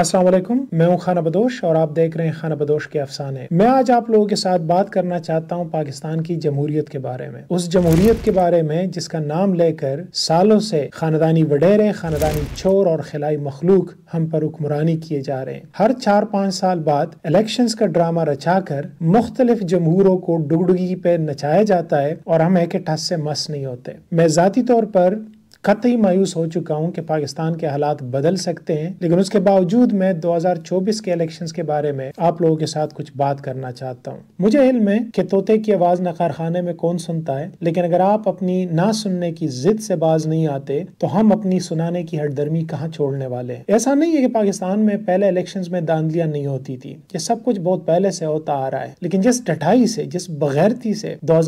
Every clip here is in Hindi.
असलम मैं हूं खाना बदोश और आप देख रहे हैं खाना बदोश के अफसाने मैं आज आप लोगों के साथ बात करना चाहता हूं पाकिस्तान की जमहूरियत के बारे में उस जमहूरियत के बारे में जिसका नाम लेकर सालों से खानदानी वडेरे खानदानी चोर और खिलाई मखलूक हम पर हुक्मरानी किए जा रहे हैं हर चार पाँच साल बाद इलेक्शन का ड्रामा रचा कर मुख्तलिफ जमहूरों को डुगडुगी पे नचाया जाता है और हम एक ठस से मस नहीं होते मैं जाती तौर पर कतई मायूस हो चुका हूँ कि पाकिस्तान के हालात बदल सकते हैं लेकिन उसके बावजूद मैं 2024 के इलेक्शंस के बारे में आप लोगों के साथ कुछ बात करना चाहता हूँ मुझे इल्म है कि तोते की आवाज़ नकारखाने में कौन सुनता है लेकिन अगर आप अपनी ना सुनने की जिद से बाज नहीं आते तो हम अपनी सुनाने की हटदर्मी कहाँ छोड़ने वाले हैं ऐसा नहीं है कि पाकिस्तान में पहले इलेक्शन में दांधलियाँ नहीं होती थी ये सब कुछ बहुत पहले से होता आ रहा है लेकिन जिस डटाई से जिस बगैरती से दो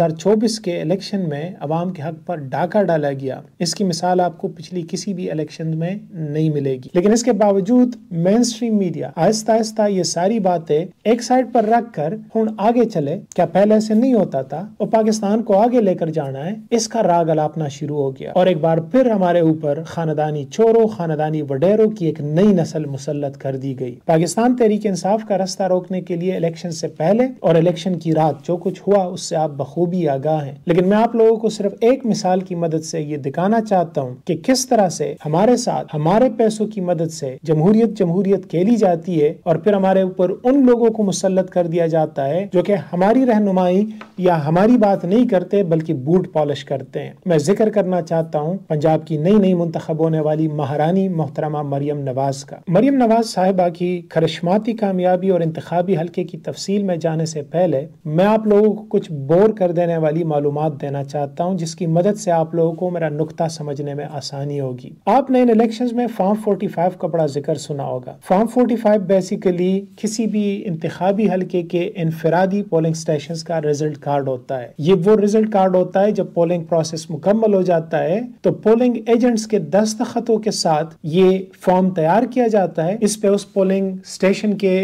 के इलेक्शन में आवाम के हक पर डाका डाला गया इसकी मिसाल मिसाल आपको पिछली किसी भी इलेक्शन में नहीं मिलेगी लेकिन इसके बावजूद मेन स्ट्रीम मीडिया आहिस्ता आहिस्ता ये सारी बातें एक साइड पर रख कर हूँ आगे चले क्या पहले ऐसे नहीं होता था और पाकिस्तान को आगे लेकर जाना है इसका राग अलापना शुरू हो गया और एक बार फिर हमारे ऊपर खानदानी चोरों खानदानी वडेरों की एक नई नस्ल मुसलत कर दी गई पाकिस्तान तहरीक इंसाफ का रास्ता रोकने के लिए इलेक्शन से पहले और इलेक्शन की रात जो कुछ हुआ उससे आप बखूबी आगाह हैं लेकिन मैं आप लोगों को सिर्फ एक मिसाल की मदद से ये दिखाना चाहता सकता हूँ कि किस तरह से हमारे साथ हमारे पैसों की मदद से जमहूरियत जमहूरियत खेली जाती है और फिर हमारे ऊपर उन लोगों को मुसलत कर दिया जाता है जो कि हमारी रहनुमाई या हमारी बात नहीं करते बल्कि बूट पॉलिश करते हैं मैं जिक्र करना चाहता हूँ पंजाब की नई नई मुंतखब होने वाली महारानी मोहतरमा मरियम नवाज का मरियम नवाज साहिबा की खरशमाती कामयाबी और इंतबी हल्के की तफसील में जाने से पहले मैं आप लोगों को कुछ बोर कर देने वाली मालूम देना चाहता हूँ जिसकी मदद से आप लोगों को मेरा नुकता समझ समझने में आसानी होगी आपने इन इलेक्शन में फॉर्म 45 का बड़ा जिक्र सुना होगा फॉर्म 45 बेसिकली किसी भी इंतबी हल्के के इनफरादी पोलिंग स्टेशन का रिजल्ट कार्ड होता है ये वो रिजल्ट कार्ड होता है जब पोलिंग प्रोसेस मुकम्मल हो जाता है तो पोलिंग एजेंट्स के दस्तखतों के साथ ये फॉर्म तैयार किया जाता है इस पे उस पोलिंग स्टेशन के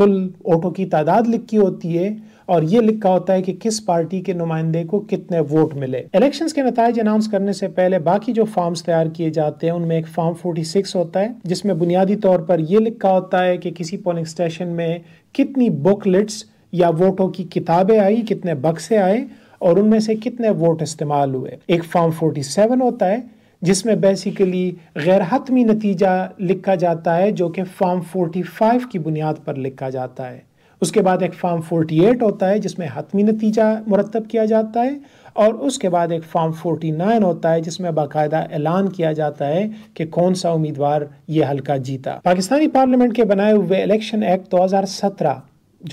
कुल वोटों की तादाद लिखी होती है और ये लिखा होता है कि किस पार्टी के नुमाइंदे को कितने वोट मिले इलेक्शन के नतज अनाउंस करने से पहले बाकी जो फॉर्म्स तैयार किए जाते हैं उनमें एक फॉर्म फोर्टी सिक्स होता है जिसमें बुनियादी तौर पर यह लिखा होता है कि किसी पोलिंग स्टेशन में कितनी बुकलेट्स या वोटों की किताबें आई कितने बक्से आए और उनमें से कितने वोट इस्तेमाल हुए एक फॉर्म 47 होता है जिसमें बेसिकली गैर हतमी नतीजा लिखा जाता है जो कि फॉर्म 45 की बुनियाद पर लिखा जाता है उसके बाद एक फार्म 48 होता है जिसमें हतमी नतीजा मुरतब किया जाता है और उसके बाद एक फार्म 49 होता है जिसमें बाकायदा ऐलान किया जाता है कि कौन सा उम्मीदवार ये हल्का जीता पाकिस्तानी पार्लियामेंट के बनाए हुए इलेक्शन एक्ट सत्रह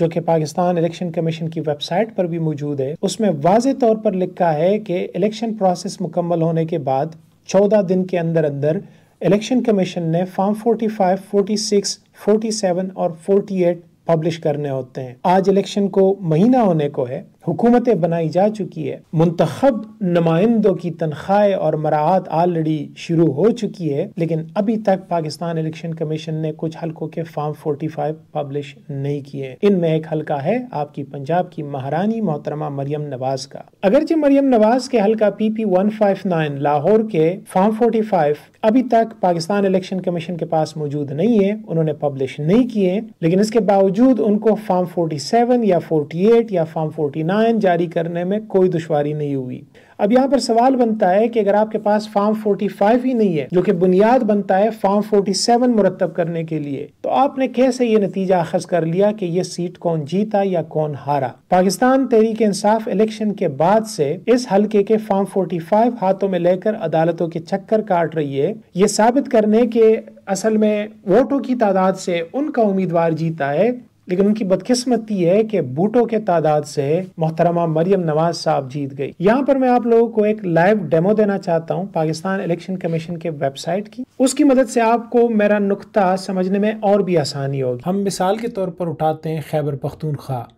जो कि पाकिस्तान इलेक्शन कमीशन की वेबसाइट पर भी मौजूद है उसमें वाज तौर पर लिखा है कि इलेक्शन प्रोसेस मुकम्मल होने के बाद चौदह दिन के अंदर अंदर इलेक्शन कमीशन ने फॉर्म 45, 46, 47 और एट पब्लिश करने होते हैं आज इलेक्शन को महीना होने को है हुकूमतें बनाई जा चुकी है मुंतब नुमाइंदों की तनख्वाह और मराहत ऑलरेडी शुरू हो चुकी है लेकिन अभी तक पाकिस्तान इलेक्शन कमीशन ने कुछ हल्कों के फॉर्म 45 पब्लिश नहीं किए इनमें एक हल्का है आपकी पंजाब की महारानी मोहतरमा मरियम नवाज का अगरचे मरियम नवाज के हल्का P P one five nine Lahore के फॉर्म फोर्टी फाइव अभी तक पाकिस्तान इलेक्शन कमीशन के पास मौजूद नहीं है उन्होंने पब्लिश नहीं किए लेकिन इसके बावजूद उनको फॉर्म फोर्टी सेवन या फोर्टी एट या फॉर्म फोर्टी नाइन जारी करने में कोई दुश्वारी नहीं हुई अब यहाँ पर सवाल बनता है कि अगर आपके पास फॉर्म 45 ही नहीं है जो कि बुनियाद बनता है फॉर्म 47 मुरतब करने के लिए तो आपने कैसे ये नतीजा अखज कर लिया कि ये सीट कौन जीता या कौन हारा पाकिस्तान तहरीक इंसाफ इलेक्शन के बाद से इस हल्के के फॉर्म 45 हाथों में लेकर अदालतों के चक्कर काट रही है ये साबित करने के असल में वोटों की तादाद से उनका उम्मीदवार जीता है लेकिन उनकी बदकिस्मती है कि बूटों के तादाद से मोहतरमा मरियम नवाज साहब जीत गई यहाँ पर मैं आप लोगों को एक लाइव डेमो देना चाहता हूँ पाकिस्तान इलेक्शन कमीशन के वेबसाइट की उसकी मदद से आपको मेरा नुकता समझने में और भी आसानी होगी हम मिसाल के तौर पर उठाते हैं खैबर पख्तूनख्वा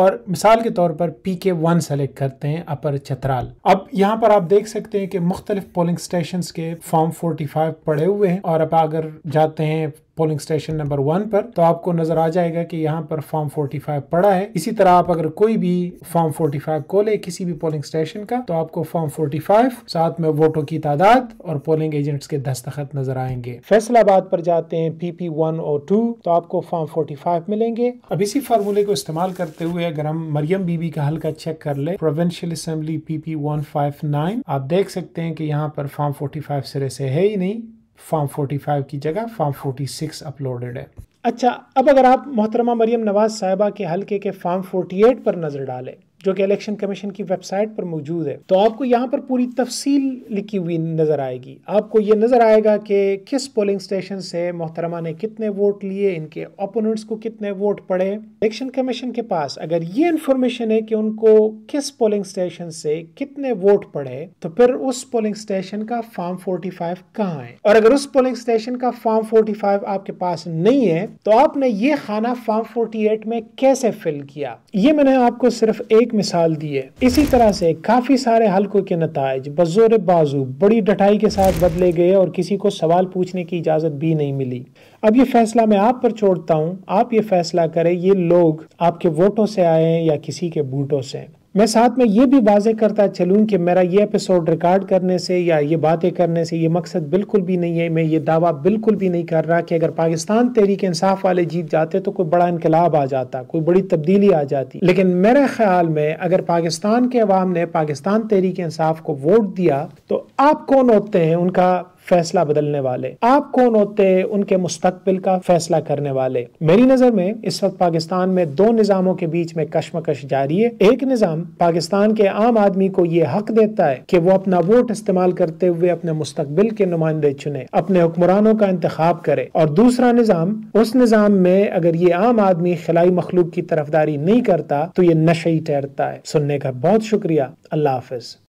और मिसाल के तौर पर पी के वन सेलेक्ट करते हैं अपर चतराल अब यहाँ पर आप देख सकते हैं कि मुख्तलिफ पोलिंग स्टेशन के फॉर्म 45 पड़े हुए हैं और अब अगर जाते हैं पोलिंग स्टेशन नंबर वन पर तो आपको नजर आ जाएगा कि यहाँ पर फॉर्म 45 पड़ा है इसी तरह आप अगर कोई भी फॉर्म 45 खोले किसी भी पोलिंग स्टेशन का तो आपको फॉर्म 45 साथ में वोटों की तादाद और पोलिंग एजेंट्स के दस्तखत नजर आएंगे फैसलाबाद पर जाते हैं पी पी वन और टू तो आपको फॉर्म 45 मिलेंगे अब इसी फार्मूले को इस्तेमाल करते हुए अगर हम मरियम बीबी का हल्का चेक कर ले provincial assembly P P one five nine आप देख सकते हैं कि यहाँ पर फॉर्म फाइव सिरे से है ही नहीं फॉर्म 45 की जगह फॉर्म 46 अपलोडेड है अच्छा अब अगर आप मोहतरमा मरियम नवाज़ साहिबा के हलके के फॉर्म 48 पर नज़र डालें जो कि इलेक्शन कमीशन की वेबसाइट पर मौजूद है तो आपको यहाँ पर पूरी तफसील लिखी हुई नज़र आएगी आपको ये नज़र आएगा कि किस पोलिंग स्टेशन से मोहतरमा ने कितने वोट लिए इनके ओपोनेंट्स को कितने वोट पड़े इलेक्शन कमीशन के पास अगर ये इन्फॉर्मेशन है कि उनको किस पोलिंग स्टेशन से कितने वोट पड़े तो फिर उस पोलिंग स्टेशन का फॉर्म फोर्टी फाइव कहाँ है और अगर उस पोलिंग स्टेशन का फॉर्म फोर्टी फाइव आपके पास नहीं है तो आपने ये खाना फॉर्म फोर्टी एट में कैसे फिल किया ये मैंने आपको सिर्फ एक एक मिसाल दी है इसी तरह से काफ़ी सारे हल्कों के नतज बजोर बाजू बड़ी डटाई के साथ बदले गए और किसी को सवाल पूछने की इजाज़त भी नहीं मिली अब ये फैसला मैं आप पर छोड़ता हूँ आप ये फैसला करें ये लोग आपके वोटों से आए हैं या किसी के बूटों से मैं साथ में ये भी वाजे करता चलूँ कि मेरा ये एपिसोड रिकॉर्ड करने से या ये बातें करने से ये मकसद बिल्कुल भी नहीं है मैं ये दावा बिल्कुल भी नहीं कर रहा कि अगर पाकिस्तान तहरीक इंसाफ वाले जीत जाते तो कोई बड़ा इनकलाब आ जाता कोई बड़ी तब्दीली आ जाती लेकिन मेरे ख्याल में अगर पाकिस्तान के अवाम ने पाकिस्तान तहरीक इंसाफ को वोट दिया तो आप कौन होते हैं उनका फैसला बदलने वाले आप कौन होते हैं उनके मुस्तबिल का फैसला करने वाले मेरी नजर में इस वक्त पाकिस्तान में दो निज़ामों के बीच में कशमकश जारी है एक निज़ाम पाकिस्तान के आम आदमी को ये हक देता है कि वो अपना वोट इस्तेमाल करते हुए अपने मुस्तबिल के नुमाइंदे चुने अपने हुक्मरानों का इंतखाब करे और दूसरा निज़ाम उस निज़ाम में अगर ये आम आदमी खिलाई मखलूक की तरफदारी नहीं करता तो ये नशे ही ठहरता है सुनने का बहुत शुक्रिया अल्लाह हाफिज़